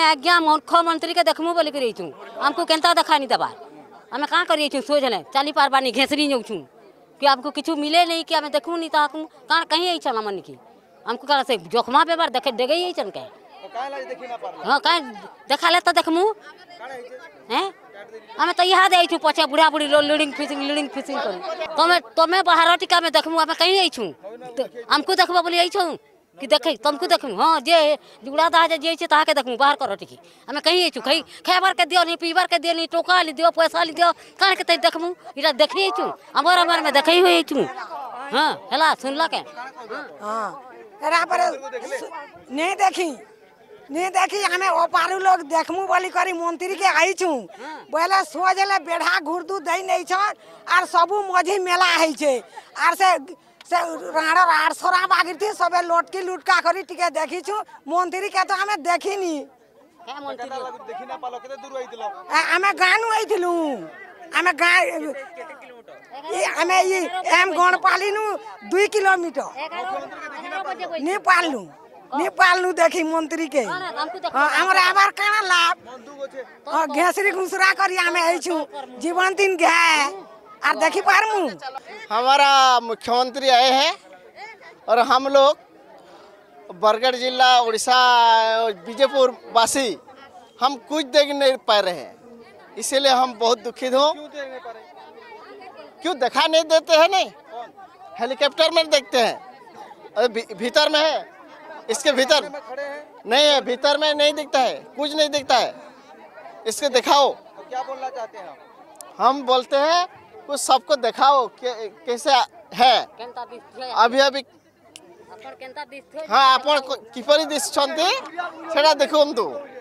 आज्ञा मुख्यमंत्री के देखमु बोल रही छूँ आमको केनता देखा नहीं दबार हमें कहाँ करिए सोच नहीं चाली पार बानी घेसरी जो छूँ कि आपको कुछ मिले नहीं कि हमें देखू नहीं तो कहाँ कहीं आई छा मन की हमको कहा जोखमा पेपर देख देगे ही हाँ कहीं देखा ले तो देखमु हैं तो यहाँ दे पचे बुढ़ा बुढ़ी लुडिंग फिशिंग लुडिंग फिशिंग तुम्हें बाहर टीका में देखमु हमें कहीं आई छूँ तो हमको देखो बोली आई छूँ कि देखे तुमको देखूँ हाँ जे जुड़ादा है जे छे ताके देखूँ बाहर करो टिकी हमें कहीं छु कहीं खैबर के दियो नहीं पीबर के दियो नहीं टोका ले दियो पैसा ले दियो काहे के तई इरा देखनी छु अमर अमर में देखई होई छु हां हला सुनला के हां एरा पर नहीं देखी नहीं देखी हमें ओ लोग देखमु बोली करी मंत्री के आई छु बोले सोजले बेढ़ा घुरदू दई नहीं छ आर सबू मझी मेला हई छे आर से से राण राड़ सरा बागी थी सबे लोटके देखी छु मंत्री के तो हमें देखिनी हे मंत्री देखि ना पालो केते दूर आइतलो हमें गानु आइतलु हमें गा केते किलोमीटर ए हमें ई हम गण पालिनु 2 किलोमीटर नी पालनु नी पालनु देखी मंत्री के हां हमर आबार काना लाभ बंदूक घेसरी घुसरा करी हमें आइछु जीवन दिन घे आप देखी पार हमारा मुख्यमंत्री आए हैं और हम लोग बरगढ़ जिला उड़ीसा बीजेपुर वासी हम कुछ देख नहीं पा रहे हैं इसीलिए हम बहुत दुखित हूँ क्यों देखा नहीं देते हैं नहीं हेलीकॉप्टर में देखते हैं अरे भीतर में है इसके भीतर नहीं है भीतर में नहीं दिखता है कुछ नहीं दिखता है इसके दिखाओ तो क्या बोलना चाहते हैं हम बोलते हैं कुछ सबको दिखाओ कैसे है अभी अभी हाँ आप किपर दिशा देखु